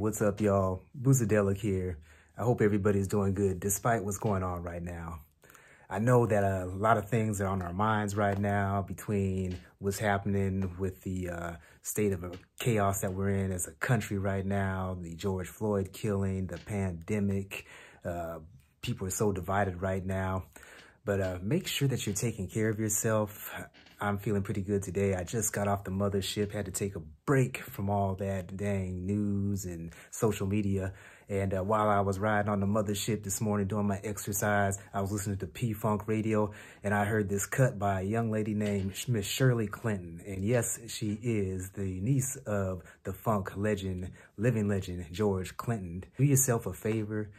what's up, y'all? Boozadelic here. I hope everybody's doing good despite what's going on right now. I know that a lot of things are on our minds right now between what's happening with the uh, state of chaos that we're in as a country right now, the George Floyd killing, the pandemic. Uh, people are so divided right now. But uh, make sure that you're taking care of yourself. I'm feeling pretty good today. I just got off the mothership, had to take a break from all that dang news and social media. And uh, while I was riding on the mothership this morning doing my exercise, I was listening to P-Funk radio and I heard this cut by a young lady named Miss Shirley Clinton. And yes, she is the niece of the funk legend, living legend, George Clinton. Do yourself a favor.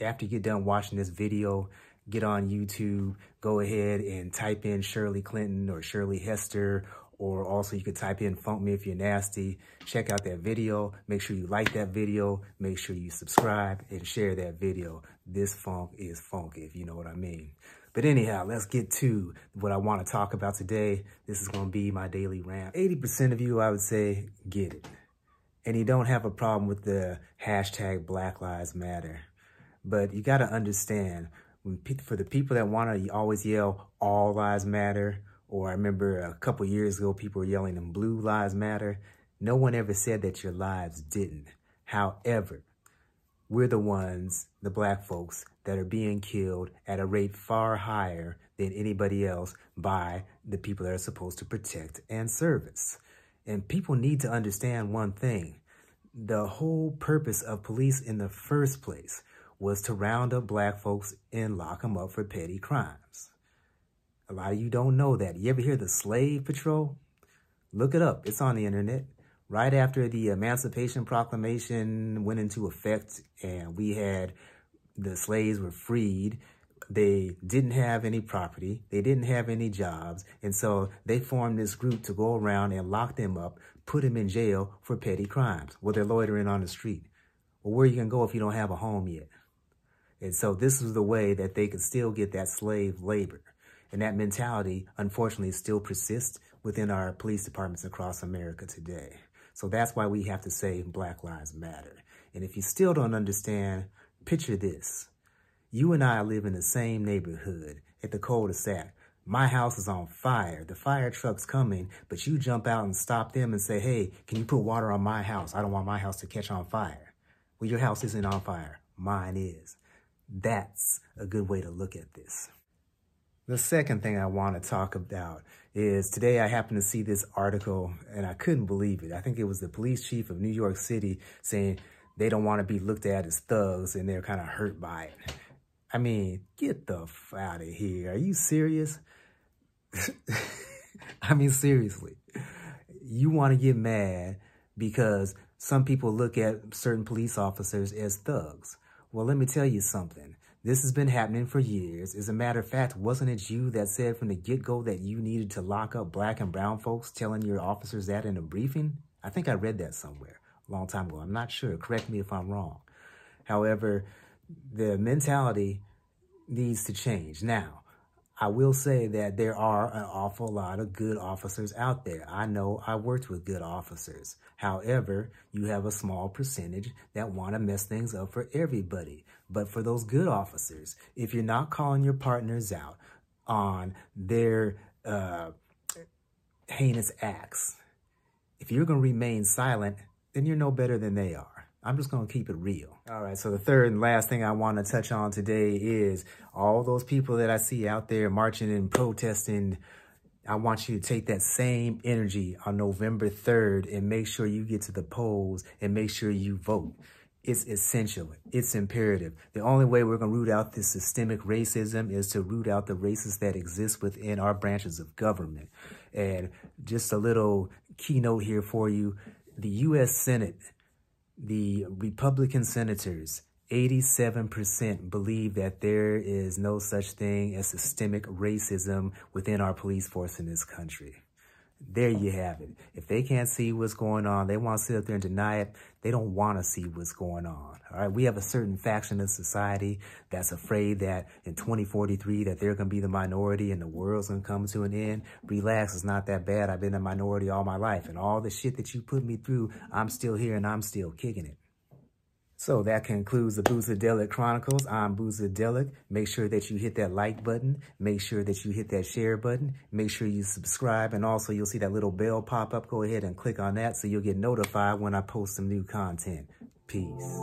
After you get done watching this video, get on YouTube, go ahead and type in Shirley Clinton or Shirley Hester, or also you could type in Funk Me If You're Nasty. Check out that video. Make sure you like that video. Make sure you subscribe and share that video. This funk is funk, if you know what I mean. But anyhow, let's get to what I want to talk about today. This is going to be my daily rant. 80% of you, I would say, get it. And you don't have a problem with the hashtag Black Lives Matter. But you got to understand, for the people that want to always yell all lives matter or i remember a couple years ago people were yelling them blue lives matter no one ever said that your lives didn't however we're the ones the black folks that are being killed at a rate far higher than anybody else by the people that are supposed to protect and service and people need to understand one thing the whole purpose of police in the first place was to round up black folks and lock them up for petty crimes. A lot of you don't know that. You ever hear the slave patrol? Look it up. It's on the internet. Right after the Emancipation Proclamation went into effect and we had the slaves were freed, they didn't have any property. They didn't have any jobs. And so they formed this group to go around and lock them up, put them in jail for petty crimes. Well, they're loitering on the street. Well, where are you going to go if you don't have a home yet? And so this was the way that they could still get that slave labor. And that mentality, unfortunately, still persists within our police departments across America today. So that's why we have to say Black Lives Matter. And if you still don't understand, picture this. You and I live in the same neighborhood at the cul-de-sac. My house is on fire. The fire truck's coming, but you jump out and stop them and say, hey, can you put water on my house? I don't want my house to catch on fire. Well, your house isn't on fire. Mine is. That's a good way to look at this. The second thing I want to talk about is today I happened to see this article and I couldn't believe it. I think it was the police chief of New York City saying they don't want to be looked at as thugs and they're kind of hurt by it. I mean, get the f out of here. Are you serious? I mean, seriously. You want to get mad because some people look at certain police officers as thugs. Well, let me tell you something. This has been happening for years. As a matter of fact, wasn't it you that said from the get-go that you needed to lock up black and brown folks telling your officers that in a briefing? I think I read that somewhere a long time ago. I'm not sure. Correct me if I'm wrong. However, the mentality needs to change. Now, I will say that there are an awful lot of good officers out there. I know I worked with good officers. However, you have a small percentage that want to mess things up for everybody. But for those good officers, if you're not calling your partners out on their uh, heinous acts, if you're going to remain silent, then you're no better than they are. I'm just going to keep it real. All right. So the third and last thing I want to touch on today is all those people that I see out there marching and protesting. I want you to take that same energy on November 3rd and make sure you get to the polls and make sure you vote. It's essential. It's imperative. The only way we're going to root out this systemic racism is to root out the races that exist within our branches of government. And just a little keynote here for you. The U.S. Senate the Republican senators, 87% believe that there is no such thing as systemic racism within our police force in this country. There you have it. If they can't see what's going on, they want to sit up there and deny it. They don't want to see what's going on. All right. We have a certain faction in society that's afraid that in 2043 that they're going to be the minority and the world's going to come to an end. Relax. It's not that bad. I've been a minority all my life and all the shit that you put me through, I'm still here and I'm still kicking it. So that concludes the Boozadelic Chronicles. I'm Boozadelic. Make sure that you hit that like button. Make sure that you hit that share button. Make sure you subscribe. And also you'll see that little bell pop up. Go ahead and click on that so you'll get notified when I post some new content. Peace.